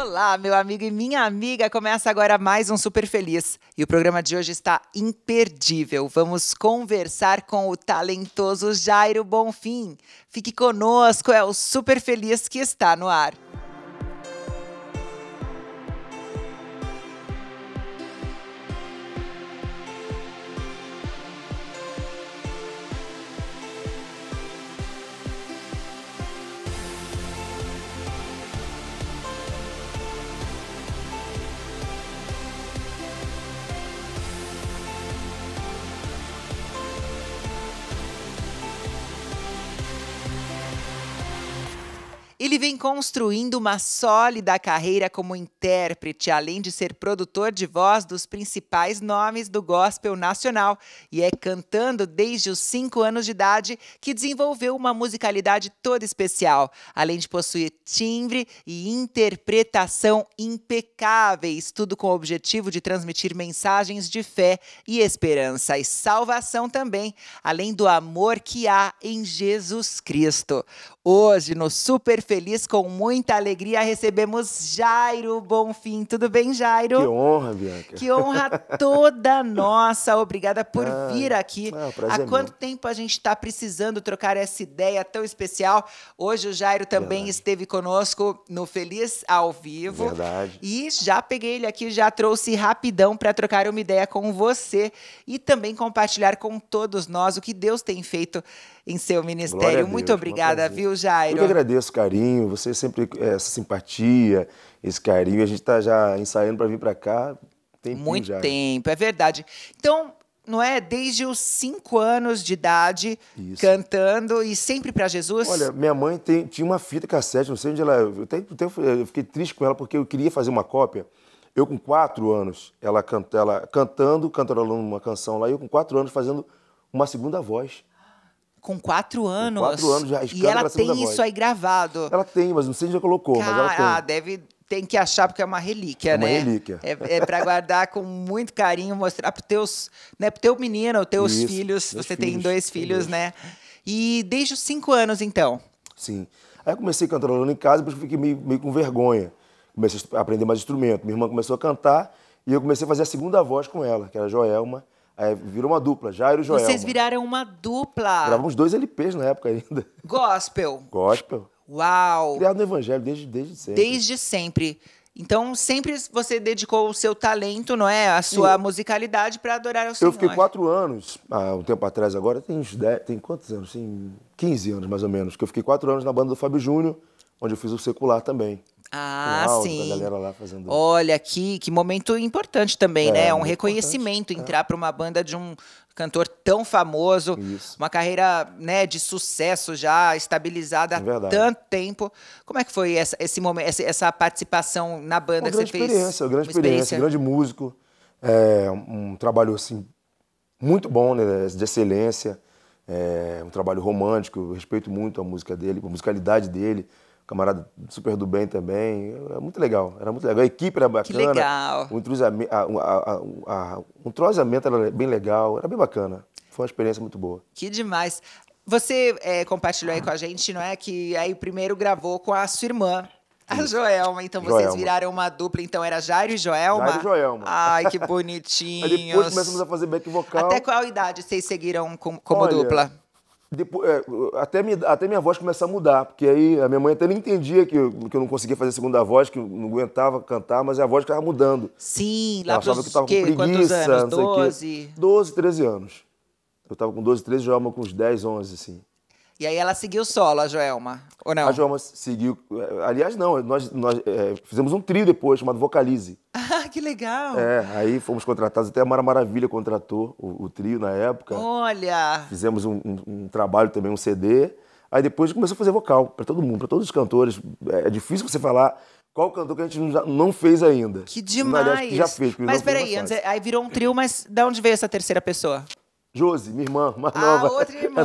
Olá, meu amigo e minha amiga. Começa agora mais um Super Feliz. E o programa de hoje está imperdível. Vamos conversar com o talentoso Jairo Bonfim. Fique conosco, é o Super Feliz que está no ar. Ele vem construindo uma sólida carreira como intérprete, além de ser produtor de voz dos principais nomes do gospel nacional. E é cantando desde os cinco anos de idade que desenvolveu uma musicalidade toda especial, além de possuir timbre e interpretação impecáveis, tudo com o objetivo de transmitir mensagens de fé e esperança e salvação também, além do amor que há em Jesus Cristo. Hoje, no Super feliz, com muita alegria, recebemos Jairo Bonfim. Tudo bem, Jairo? Que honra, Bianca. Que honra toda nossa. Obrigada por ah, vir aqui. Ah, Há é quanto meu. tempo a gente está precisando trocar essa ideia tão especial? Hoje o Jairo também Verdade. esteve conosco no Feliz ao Vivo. Verdade. E já peguei ele aqui, já trouxe rapidão para trocar uma ideia com você e também compartilhar com todos nós o que Deus tem feito em seu ministério. Muito obrigada, viu, Jairo? Eu que agradeço, carinho carinho, você sempre, eh, essa simpatia, esse carinho. A gente está já ensaiando para vir para cá. tem Muito já. tempo, é verdade. Então, não é? Desde os cinco anos de idade, Isso. cantando e sempre para Jesus? Olha, minha mãe tem, tinha uma fita cassete, não sei onde ela. Eu, até, eu fiquei triste com ela porque eu queria fazer uma cópia. Eu, com quatro anos, ela, canta, ela cantando, cantarolando uma canção lá, e eu, com quatro anos, fazendo uma segunda voz. Com quatro anos. Com quatro anos já E ela tem isso voz. aí gravado. Ela tem, mas não sei se já colocou, Cara, mas ela tem. Ah, deve tem que achar porque é uma relíquia, é uma né? Uma relíquia. É, é para guardar com muito carinho, mostrar para teus, né, pro teu menino, teus Isso, filhos. Você filhos, tem dois filhos, né? E desde os cinco anos, então. Sim. Aí eu comecei cantando em casa, depois fiquei meio, meio com vergonha. Comecei a aprender mais instrumento. Minha irmã começou a cantar e eu comecei a fazer a segunda voz com ela, que era Joelma. É, virou uma dupla, Jairo e Joel. Vocês viraram uma dupla. Gravamos dois LPs na época ainda. Gospel. Gospel. Uau. Criado no Evangelho desde, desde sempre. Desde sempre. Então, sempre você dedicou o seu talento, não é? A sua musicalidade para adorar ao Senhor. Eu fiquei quatro anos, há ah, um tempo atrás agora, tem uns dez, tem quantos anos? Tem 15 anos, mais ou menos, que eu fiquei quatro anos na banda do Fábio Júnior, onde eu fiz o secular também. Ah, sim. galera lá fazendo. Olha, que, que momento importante também, é, né? É um reconhecimento entrar para uma banda de um cantor tão famoso, Isso. uma carreira né, de sucesso já estabilizada é há tanto tempo. Como é que foi essa, esse momento, essa, essa participação na banda uma que você fez? Uma grande experiência, grande experiência, grande músico, é, um, um trabalho assim muito bom, né, de excelência, é, um trabalho romântico. Eu respeito muito a música dele, a musicalidade dele camarada super do bem também. É muito legal, era muito legal. A equipe era bacana. Que legal. O entrosamento, a, ah, a, ah, a, ah, entrosamento era bem legal, era bem bacana. Foi uma experiência muito boa. Que demais. Você é, compartilhou aí com a gente, não é? Que aí primeiro gravou com a sua irmã, a Joelma, então Joelma. vocês viraram uma dupla, então era Jairo e Joelma? Jairo e Joelma. Ai, que bonitinho. depois começamos a fazer back vocal. Até qual idade vocês seguiram como Olha, dupla? Depois, é, até, me, até minha voz começa a mudar, porque aí a minha mãe até não entendia que eu, que eu não conseguia fazer a segunda voz, que eu não aguentava cantar, mas a voz estava mudando. Sim, lá Ela achava que eu estava com preguiça, anos? não sei o quê. 12, 13 anos. Eu tava com 12, 13, já com uns 10, 11, assim. E aí ela seguiu solo, a Joelma, ou não? A Joelma seguiu. Aliás, não, nós, nós é, fizemos um trio depois, chamado Vocalize. Ah, que legal! É, aí fomos contratados, até a Mara Maravilha contratou o, o trio na época. Olha! Fizemos um, um, um, trabalho também, um CD. Aí depois começou a fazer vocal para todo mundo, para todos os cantores. É, é, difícil você falar qual cantor que a gente não fez ainda. Que demais! Aliás, que já fez. que Mas peraí, aí virou um trio, mas de onde veio essa terceira pessoa? Josi, minha irmã, mais ah, nova. Ah, outra irmã.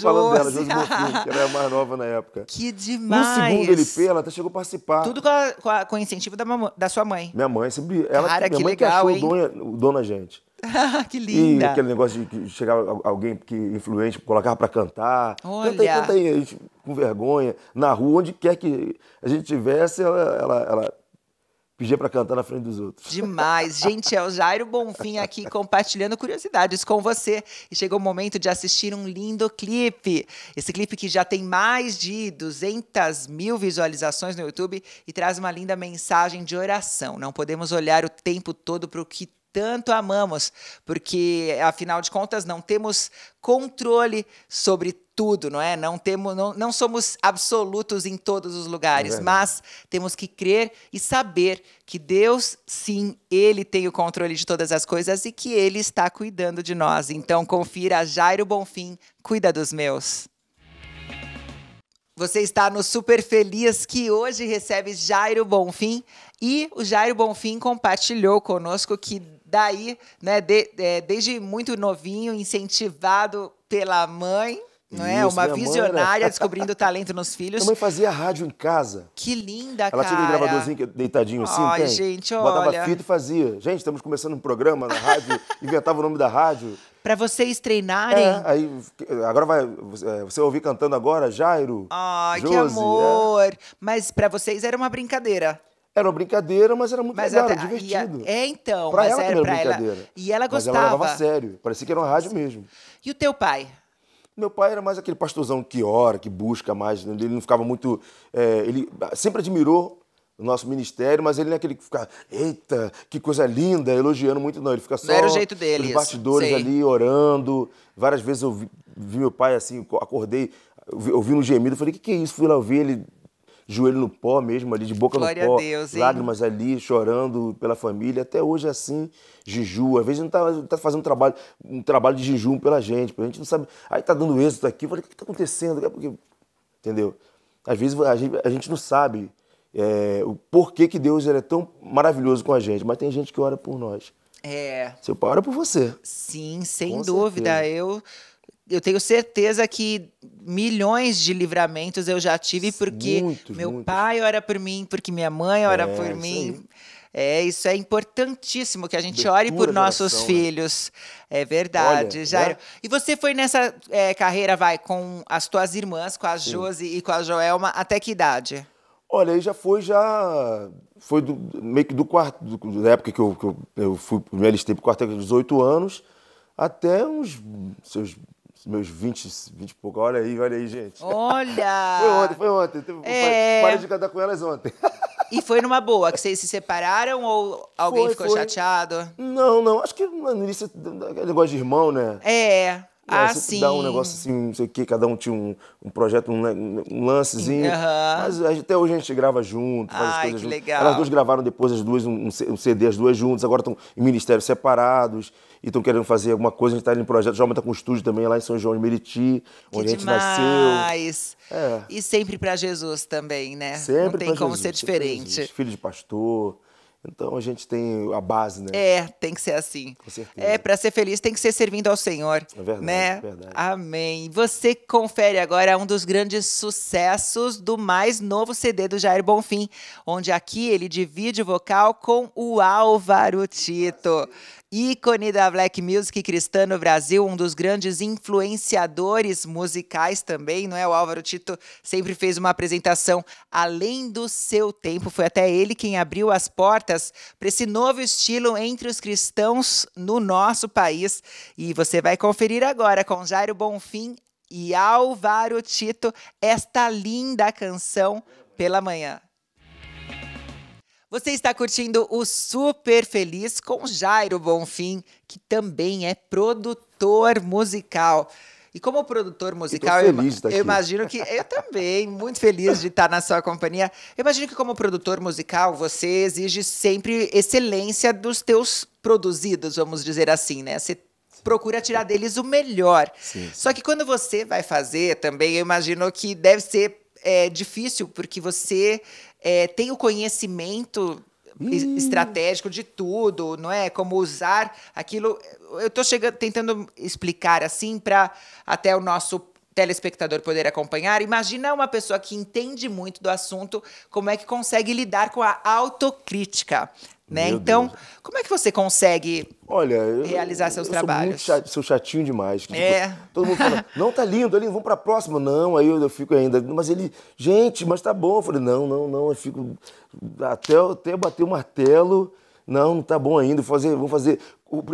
falando dela, Josi Bonfim, que era é mais nova na época. Que demais. No segundo LP, ela até chegou a participar. Tudo com, a, com, a, com o incentivo da, mamãe, da sua mãe. Minha mãe sempre. Ela, Cara, minha que mãe legal, que achou hein? o dono a gente. que linda. E aquele negócio de chegar alguém que influente, colocar para cantar. Olha. Canta aí, canta aí, a gente, com vergonha, na rua, onde quer que a gente tivesse, ela, ela, ela pedia para cantar na frente dos outros. Demais. Gente, é o Jairo Bonfim aqui compartilhando curiosidades com você. E chegou o momento de assistir um lindo clipe. Esse clipe que já tem mais de 200 mil visualizações no YouTube e traz uma linda mensagem de oração. Não podemos olhar o tempo todo para o que tanto amamos, porque afinal de contas não temos controle sobre tudo, não é? Não temos, não, não somos absolutos em todos os lugares, é mas temos que crer e saber que Deus, sim, Ele tem o controle de todas as coisas e que Ele está cuidando de nós. Então confira Jairo Bonfim, cuida dos meus. Você está no Super Feliz que hoje recebe Jairo Bonfim e o Jairo Bonfim compartilhou conosco que daí, né, de, é, desde muito novinho, incentivado pela mãe, não é? uma visionária descobrindo talento nos filhos. Minha mãe fazia rádio em casa. Que linda, Ela cara. Ela tinha um gravadorzinho deitadinho assim, Ai, tem? gente, Botava olha. Botava fita e fazia. Gente, estamos começando um programa na rádio, inventava o nome da rádio. Para vocês treinarem. É, aí, agora vai. Você é, ouvir cantando agora, Jairo. Ai, Josi, que é. amor. É. Mas para vocês era uma brincadeira. Era uma brincadeira, mas era muito mas legal, até, divertido. A, é, então. Pra ela era, também brincadeira. Ela, e ela gostava. Mas ela levava a sério. Parecia que era uma rádio mesmo. E o teu pai? Meu pai era mais aquele pastorzão que ora, que busca mais. Né? Ele não ficava muito... É, ele sempre admirou o nosso ministério, mas ele não é aquele que fica, eita, que coisa linda, elogiando muito, não. Ele fica só... Não era o jeito dele Os bastidores Sim. ali, orando. Várias vezes eu vi, vi meu pai, assim, acordei, ouvi um gemido, falei, o que, que é isso? Fui lá ouvir ele joelho no pó mesmo ali, de boca Glória no pó, Deus, lágrimas ali, chorando pela família. Até hoje é assim, jejum. Às vezes a gente está tá, fazendo um trabalho, um trabalho de jejum pela gente, a gente não sabe. Aí tá dando êxito aqui, eu falei, o que tá acontecendo? Porque, entendeu? Às vezes a gente, a gente não sabe é, o porquê que Deus é tão maravilhoso com a gente, mas tem gente que ora por nós. É. Seu pai ora por você. Sim, sem com dúvida. Certeza. Eu eu tenho certeza que milhões de livramentos eu já tive porque muitos, meu muitos. pai ora por mim, porque minha mãe é, ora é, por mim. É, isso é importantíssimo que a gente ore por nossos relação, né? filhos. Né? É verdade, Olha, Jairo. Né? E você foi nessa é, carreira, vai, com as tuas irmãs, com a Sim. Josi e com a Joelma, até que idade? Olha, aí já foi, já. Foi do, meio que do quarto. Do, da época que eu, que eu, eu fui, me alistei pro quartel com 18 anos, até uns seus meus 20, 20 e pouco. Olha aí, olha aí, gente. Olha! foi ontem, foi ontem. É... Parei de cantar com elas ontem. E foi numa boa, que vocês se separaram ou alguém foi, ficou foi. chateado? Não, não. Acho que no início é negócio de irmão, né? É. É, ah, sim. dá um negócio assim, não sei o quê, cada um tinha um, um projeto, um, né, um lancezinho. Uhum. Mas até hoje a gente grava junto, faz Ai, as coisas que junto. legal. Elas duas gravaram depois as duas, um, um CD as duas juntas, agora estão em ministérios separados e estão querendo fazer alguma coisa. A gente está em projeto, já está com um estúdio também lá em São João de Meriti, onde demais. a gente nasceu. É. E sempre para Jesus também, né? Sempre Não tem como Jesus, ser diferente. Filho de pastor. Então a gente tem a base, né? É, tem que ser assim. Com certeza. É, para ser feliz tem que ser servindo ao Senhor. É verdade, né? verdade. Amém. Você confere agora um dos grandes sucessos do mais novo CD do Jair Bonfim, onde aqui ele divide o vocal com o Álvaro Tito ícone da black music cristã no Brasil, um dos grandes influenciadores musicais também, não é? O Álvaro Tito sempre fez uma apresentação além do seu tempo, foi até ele quem abriu as portas para esse novo estilo entre os cristãos no nosso país. E você vai conferir agora com Jairo Bonfim e Álvaro Tito esta linda canção pela manhã. Você está curtindo o Super Feliz com Jairo Bonfim, que também é produtor musical. E como produtor musical, eu, eu, imagino que. Eu também, muito feliz de estar na sua companhia. Eu imagino que, como produtor musical, você exige sempre excelência dos teus produzidos, vamos dizer assim, né? Você procura tirar deles o melhor. Sim, sim. Só que quando você vai fazer também, eu imagino que deve ser é, difícil, porque você é, tem o conhecimento hum. estratégico de tudo, não é? Como usar aquilo. Eu estou tentando explicar assim para até o nosso telespectador poder acompanhar, imagina uma pessoa que entende muito do assunto, como é que consegue lidar com a autocrítica. Né? então, Deus. como é que você consegue Olha, eu, realizar seus eu trabalhos? Sou muito chato, sou chatinho demais. É. Tipo, todo mundo fala, não, tá lindo, ali, vamos pra próxima. Não, aí eu, eu, fico ainda. Mas ele, gente, mas tá bom. Eu falei, não, não, não. Eu fico até, até bater o martelo. Não, não tá bom ainda, vou fazer, Vamos fazer.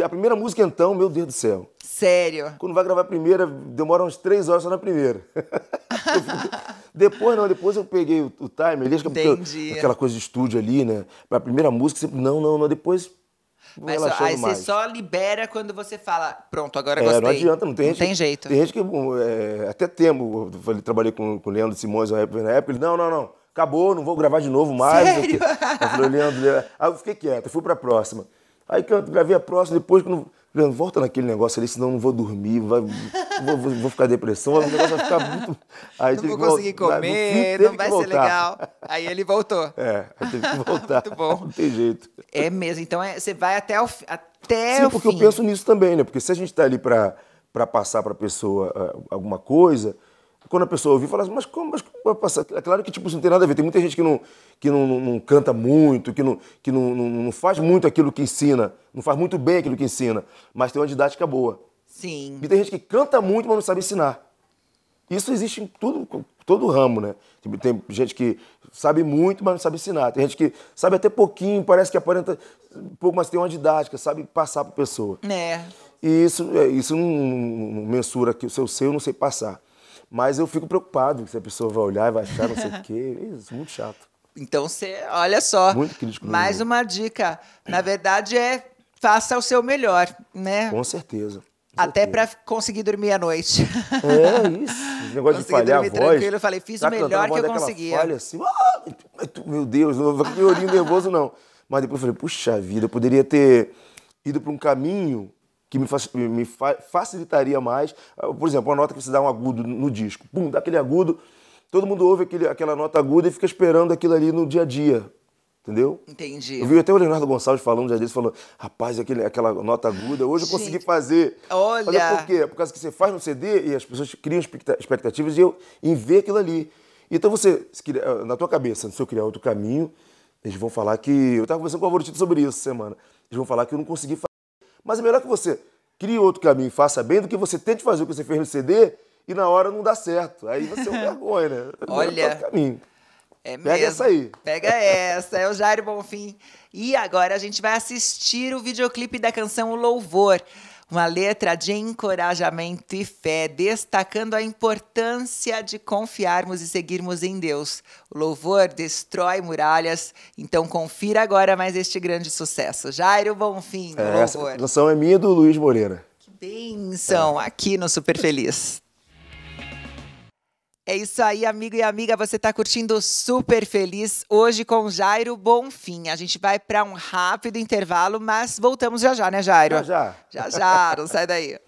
A primeira música, então, meu Deus do céu. Sério? Quando vai gravar a primeira, demora uns três horas só na primeira. depois não, depois eu peguei o, o time, ali, é Entendi. aquela coisa de estúdio ali, né? Pra primeira música, sempre, não, não, não, depois mas só, aí mais. você só libera quando você fala, pronto, agora é, gostei. Não adianta, não tem, não gente, tem jeito. Tem gente que é, até temo, eu trabalhei com, com o Leandro Simões na época, na época, ele, não, não, não acabou, não vou gravar de novo mais. Sério? Eu falei, Leandro, Leandro. Aí eu fiquei quieto, fui pra próxima. Aí que eu gravei a próxima, depois que não. volta naquele negócio ali, senão eu não vou dormir, vai, vou, vou, vou, ficar depressão, o negócio vai ficar muito. Aí não vou conseguir comer, não, não vai ser legal. Aí ele voltou. É, aí teve que voltar. muito bom. Não tem jeito. É mesmo, então é, você vai até o, até Sim, o porque eu penso nisso também, né? Porque se a gente está ali para passar para a pessoa ah, alguma coisa, quando a pessoa ouvir, fala assim, mas como, mas como vai passar? É claro que tipo, isso não tem nada a ver. Tem muita gente que não, que não, não, não canta muito, que, não, que não, não, não, faz muito aquilo que ensina, não faz muito bem aquilo que ensina, mas tem uma didática boa. Sim. E tem gente que canta muito, mas não sabe ensinar. Isso existe em tudo, todo ramo, né? Tem, tipo, tem gente que sabe muito, mas não sabe ensinar. Tem gente que sabe até pouquinho, parece que aparenta pouco, mas tem uma didática, sabe passar para pessoa. É. E isso, é, isso não, não mensura que o seu seu não sei passar. Mas eu fico preocupado se a pessoa vai olhar e vai achar não sei o quê. Isso, muito chato. Então você, olha só. Muito crítico. Mais uma dica. Na verdade é faça o seu melhor, né? Com certeza. Com Até para conseguir dormir à noite. É isso. Esse negócio consegui de falhar a voz. Tranquilo, eu falei, fiz o tá melhor que eu conseguia. Falha assim, ah, meu Deus, não vou ficar nervoso não. Mas depois eu falei, puxa vida, eu poderia ter ido para um caminho que me, me fa facilitaria mais. Ah, por exemplo, uma nota que você dá um agudo no disco. Pum, dá aquele agudo. Todo mundo ouve aquele, aquela nota aguda e fica esperando aquilo ali no dia a dia. Entendeu? Entendi. Eu vi até o Leonardo Gonçalves falando já disso, falou, rapaz, aquele, aquela nota aguda, hoje Gente, eu consegui fazer. Olha. Olha por quê? Por causa que você faz no CD e as pessoas criam expectativas e eu, em ver aquilo ali. Então você, ah, na tua cabeça, se eu criar outro caminho, eles vão falar que. Eu estava conversando com o Avorotito sobre isso semana. Eles vão falar que eu não consegui fazer. Mas é melhor que você crie outro caminho e faça bem do que você tente fazer o que você fez no CD e na hora não dá certo. Aí você é um vergonha, né? É Olha. Caminho. É mesmo. Pega essa aí. Pega essa, é o Jairo Bonfim. E agora a gente vai assistir o videoclipe da canção O Louvor uma letra de encorajamento e fé, destacando a importância de confiarmos e seguirmos em Deus. O louvor destrói muralhas, então confira agora mais este grande sucesso. Jairo Bonfim, é, louvor. Essa canção é minha do Luiz Moreira. Que bênção é. aqui no Super Feliz. É isso aí, amigo e amiga, você está curtindo super feliz hoje com Jairo Bonfim. A gente vai para um rápido intervalo, mas voltamos já já, né, Jairo? Já já. Já já, não sai daí.